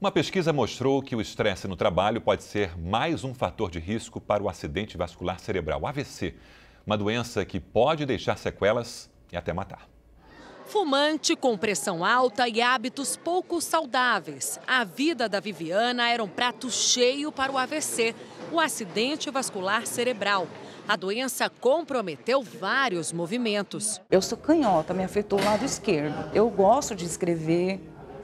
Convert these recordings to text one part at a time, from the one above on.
Uma pesquisa mostrou que o estresse no trabalho pode ser mais um fator de risco para o acidente vascular cerebral, AVC, uma doença que pode deixar sequelas e até matar. Fumante, com pressão alta e hábitos pouco saudáveis. A vida da Viviana era um prato cheio para o AVC, o acidente vascular cerebral. A doença comprometeu vários movimentos. Eu sou canhota, me afetou o lado esquerdo. Eu gosto de escrever,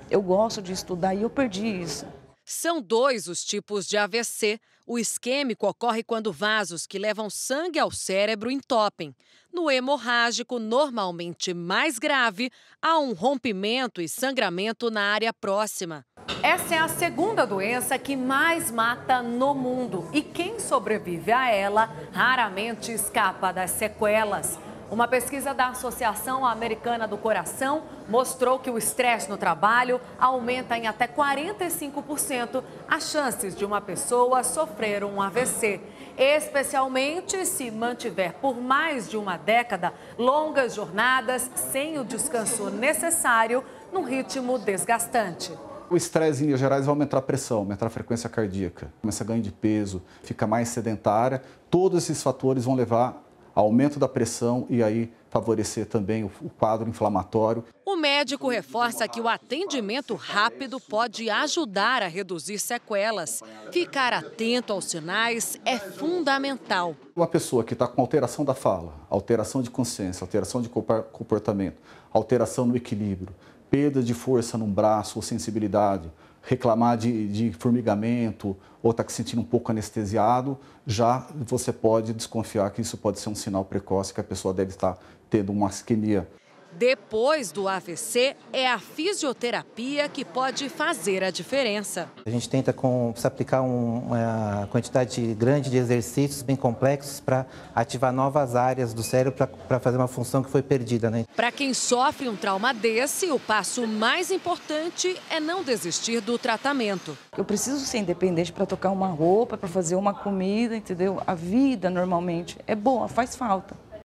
eu gosto de estudar e eu perdi isso. São dois os tipos de AVC. O isquêmico ocorre quando vasos que levam sangue ao cérebro entopem. No hemorrágico, normalmente mais grave, há um rompimento e sangramento na área próxima. Essa é a segunda doença que mais mata no mundo e quem sobrevive a ela raramente escapa das sequelas. Uma pesquisa da Associação Americana do Coração mostrou que o estresse no trabalho aumenta em até 45% as chances de uma pessoa sofrer um AVC, especialmente se mantiver por mais de uma década longas jornadas sem o descanso necessário num ritmo desgastante. O estresse, em linhas gerais, vai aumentar a pressão, aumentar a frequência cardíaca, começa a ganho de peso, fica mais sedentária. Todos esses fatores vão levar aumento da pressão e aí favorecer também o quadro inflamatório. O médico reforça que o atendimento rápido pode ajudar a reduzir sequelas. Ficar atento aos sinais é fundamental. Uma pessoa que está com alteração da fala, alteração de consciência, alteração de comportamento, alteração no equilíbrio, perda de força num braço ou sensibilidade, reclamar de, de formigamento ou estar tá sentindo um pouco anestesiado, já você pode desconfiar que isso pode ser um sinal precoce que a pessoa deve estar tá tendo uma isquemia. Depois do AVC, é a fisioterapia que pode fazer a diferença. A gente tenta com, aplicar uma quantidade grande de exercícios bem complexos para ativar novas áreas do cérebro para fazer uma função que foi perdida. Né? Para quem sofre um trauma desse, o passo mais importante é não desistir do tratamento. Eu preciso ser independente para tocar uma roupa, para fazer uma comida, entendeu? A vida normalmente é boa, faz falta.